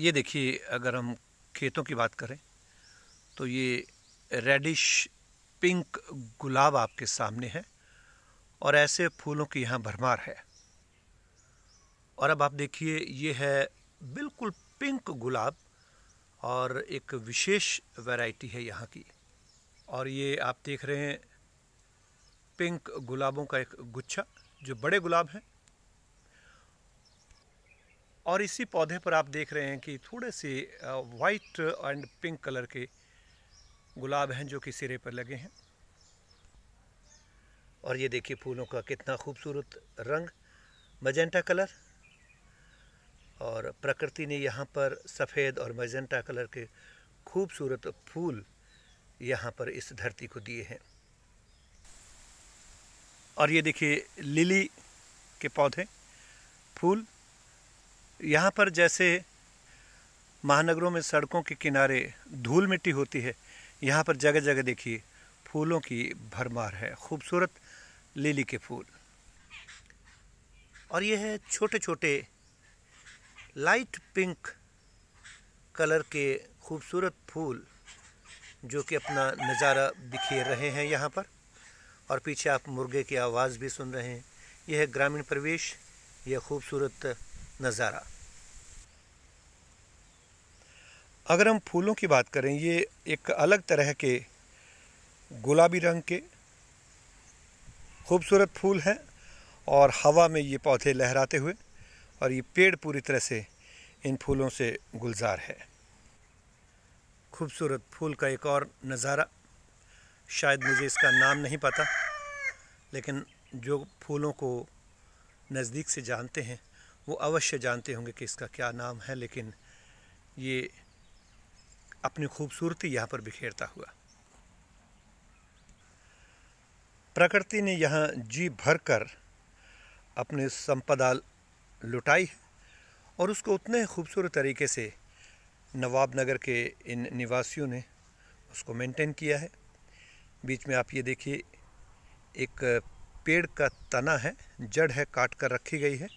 ये देखिए अगर हम खेतों की बात करें तो ये रेडिश पिंक गुलाब आपके सामने है और ऐसे फूलों की यहाँ भरमार है और अब आप देखिए ये है बिल्कुल पिंक गुलाब और एक विशेष वैरायटी है यहाँ की और ये आप देख रहे हैं पिंक गुलाबों का एक गुच्छा जो बड़े गुलाब हैं और इसी पौधे पर आप देख रहे हैं कि थोड़े से वाइट एंड पिंक कलर के गुलाब हैं जो कि सिरे पर लगे हैं और ये देखिए फूलों का कितना खूबसूरत रंग मजेंटा कलर और प्रकृति ने यहाँ पर सफ़ेद और मजेंटा कलर के खूबसूरत फूल यहाँ पर इस धरती को दिए हैं और ये देखिए लिली के पौधे फूल यहाँ पर जैसे महानगरों में सड़कों के किनारे धूल मिट्टी होती है यहाँ पर जगह जगह देखिए फूलों की भरमार है खूबसूरत लिली के फूल और ये है छोटे छोटे लाइट पिंक कलर के खूबसूरत फूल जो कि अपना नज़ारा बिखेर रहे हैं यहाँ पर और पीछे आप मुर्गे की आवाज़ भी सुन रहे हैं यह है ग्रामीण प्रवेश यह खूबसूरत नज़ारा अगर हम फूलों की बात करें ये एक अलग तरह के गुलाबी रंग के खूबसूरत फूल हैं और हवा में ये पौधे लहराते हुए और ये पेड़ पूरी तरह से इन फूलों से गुलजार है खूबसूरत फूल का एक और नज़ारा शायद मुझे इसका नाम नहीं पता लेकिन जो फूलों को नज़दीक से जानते हैं वो अवश्य जानते होंगे कि इसका क्या नाम है लेकिन ये अपनी खूबसूरती यहाँ पर बिखेरता हुआ प्रकृति ने यहाँ जी भर कर अपनी संपदा लुटाई है और उसको उतने खूबसूरत तरीके से नवाबनगर के इन निवासियों ने उसको मेंटेन किया है बीच में आप ये देखिए एक पेड़ का तना है जड़ है काट कर रखी गई है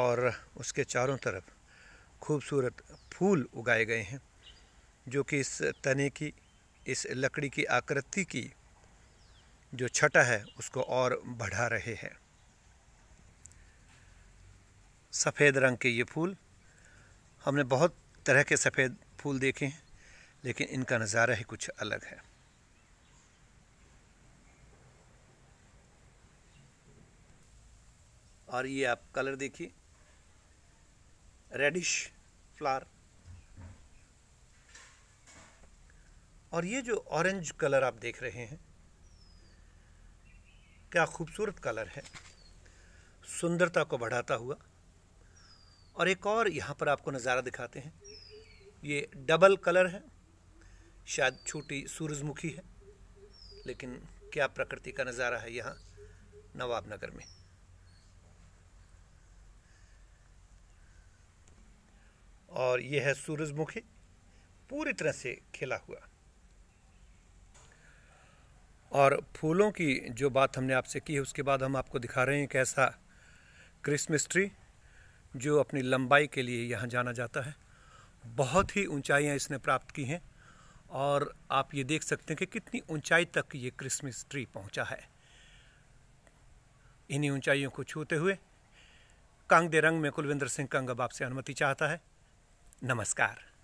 और उसके चारों तरफ खूबसूरत फूल उगाए गए हैं जो कि इस तने की इस लकड़ी की आकृति की जो छटा है उसको और बढ़ा रहे हैं सफ़ेद रंग के ये फूल हमने बहुत तरह के सफ़ेद फूल देखे हैं लेकिन इनका नज़ारा ही कुछ अलग है और ये आप कलर देखिए रेडिश फ्लावर और ये जो ऑरेंज कलर आप देख रहे हैं क्या खूबसूरत कलर है सुंदरता को बढ़ाता हुआ और एक और यहाँ पर आपको नज़ारा दिखाते हैं ये डबल कलर है शायद छोटी सूरजमुखी है लेकिन क्या प्रकृति का नज़ारा है यहाँ नवाब नगर में और यह है सूरजमुखी पूरी तरह से खिला हुआ और फूलों की जो बात हमने आपसे की है उसके बाद हम आपको दिखा रहे हैं एक ऐसा क्रिसमस ट्री जो अपनी लंबाई के लिए यहाँ जाना जाता है बहुत ही ऊंचाइयाँ इसने प्राप्त की हैं और आप ये देख सकते हैं कि कितनी ऊंचाई तक ये क्रिसमस ट्री पहुँचा है इन्हीं ऊंचाइयों को छूते हुए कांगदे रंग में कुलविंदर सिंह कंग अब आपसे अनुमति चाहता है नमस्कार